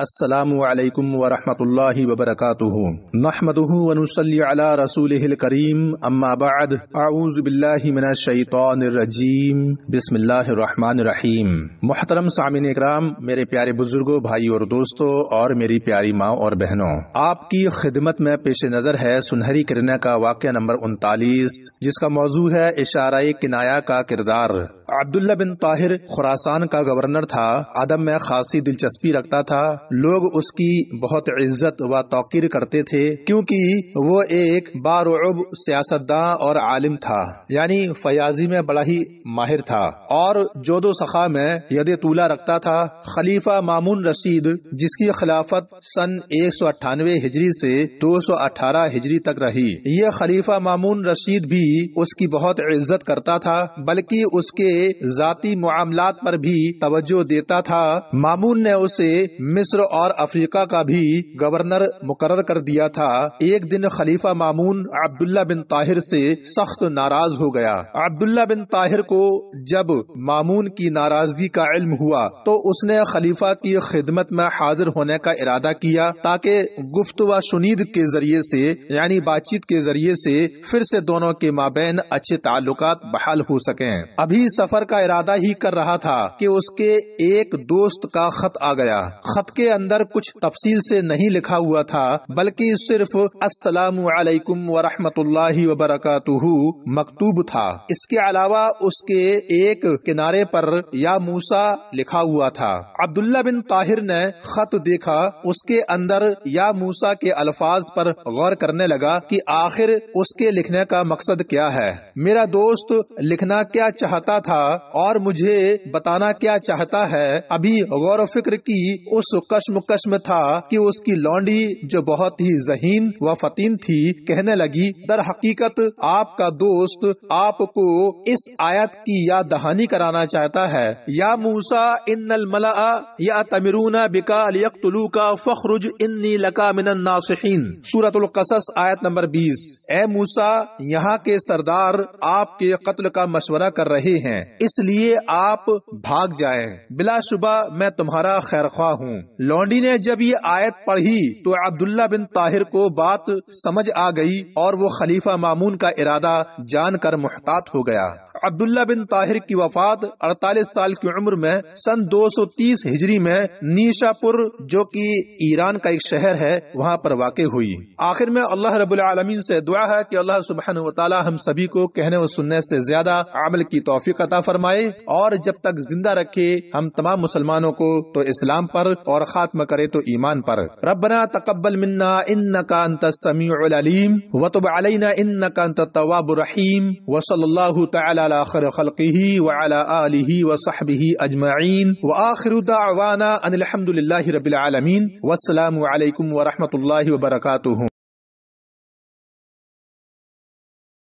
السلام علیکم ورحمۃ اللہ وبرکاتہ محمد رسول کریم اما بعد اعوذ باللہ من الشیطان الرجیم بسم اللہ الرحمن الرحیم محترم سامعین اکرام میرے پیارے بزرگوں بھائی اور دوستوں اور میری پیاری ماں اور بہنوں آپ کی خدمت میں پیش نظر ہے سنہری کرنا کا واقعہ نمبر انتالیس جس کا موضوع ہے اشارہ کنایا کا کردار عبداللہ بن طاہر خوراسان کا گورنر تھا ادب میں خاصی دلچسپی رکھتا تھا لوگ اس کی بہت عزت و توقیر کرتے تھے کیونکہ وہ ایک بارعب سیاستدان اور عالم تھا یعنی فیاضی میں بڑا ہی ماہر تھا اور جو دو سخا میں ید طولا رکھتا تھا خلیفہ مامون رشید جس کی خلافت سن ایک سو اٹھانوے ہجری سے دو سو اٹھارہ ہجری تک رہی یہ خلیفہ مامون رشید بھی اس کی بہت عزت کرتا تھا بلکہ اس کے ذاتی معاملات پر بھی توجہ دیتا تھا مامون نے اسے مصر اور افریقہ کا بھی گورنر مقرر کر دیا تھا ایک دن خلیفہ مامون عبداللہ بن طاہر سے سخت ناراض ہو گیا عبداللہ بن طاہر کو جب مامون کی ناراضگی کا علم ہوا تو اس نے خلیفہ کی خدمت میں حاضر ہونے کا ارادہ کیا تاکہ گفت و شنید کے ذریعے سے یعنی بات چیت کے ذریعے سے پھر سے دونوں کے مابین اچھے تعلقات بحال ہو سکیں ابھی سفر سفر کا ارادہ ہی کر رہا تھا کہ اس کے ایک دوست کا خط آ گیا خط کے اندر کچھ تفصیل سے نہیں لکھا ہوا تھا بلکہ صرف السلام علیکم ورحمۃ اللہ وبرکاتہ مکتوب تھا اس کے علاوہ اس کے ایک کنارے پر یا موسا لکھا ہوا تھا عبداللہ بن طاہر نے خط دیکھا اس کے اندر یا موسا کے الفاظ پر غور کرنے لگا کہ آخر اس کے لکھنے کا مقصد کیا ہے میرا دوست لکھنا کیا چاہتا تھا اور مجھے بتانا کیا چاہتا ہے ابھی غور و فکر کی اس کشم کشم تھا کہ اس کی لونڈی جو بہت ہی ذہین و فتین تھی کہنے لگی در حقیقت آپ کا دوست آپ کو اس آیت کی یا دہانی کرانا چاہتا ہے یا موسا ان الملا یا تمرون بکا بکالو کا انی لکا من الناصحین سورت القصص آیت نمبر بیس اے موسا یہاں کے سردار آپ کے قتل کا مشورہ کر رہے ہیں اس لیے آپ بھاگ جائیں بلا شبہ میں تمہارا خیر خواہ ہوں لونڈی نے جب یہ آیت پڑھی تو عبداللہ بن طاہر کو بات سمجھ آ گئی اور وہ خلیفہ معمون کا ارادہ جان کر محتاط ہو گیا عبداللہ بن طاہر کی وفات 48 سال کی عمر میں سن 230 ہجری میں نیشا پور جو ایران کا ایک شہر ہے وہاں پر واقع ہوئی آخر میں اللہ رب العالمین سے دعا ہے کہ اللہ و تعالی ہم سبھی کو کہنے و سننے سے زیادہ عمل کی توفیق عطا فرمائے اور جب تک زندہ رکھے ہم تمام مسلمانوں کو تو اسلام پر اور خاتم کرے تو ایمان پر ربنا تقبل منا منت العلیم علیم علینا انکا علین طواب الرحیم وصل اللہ تعالی على خير خلقه وعلى آله وصحبه أجمعين وآخر دعوانا أن الحمد لله رب العالمين والسلام عليكم ورحمة الله وبركاته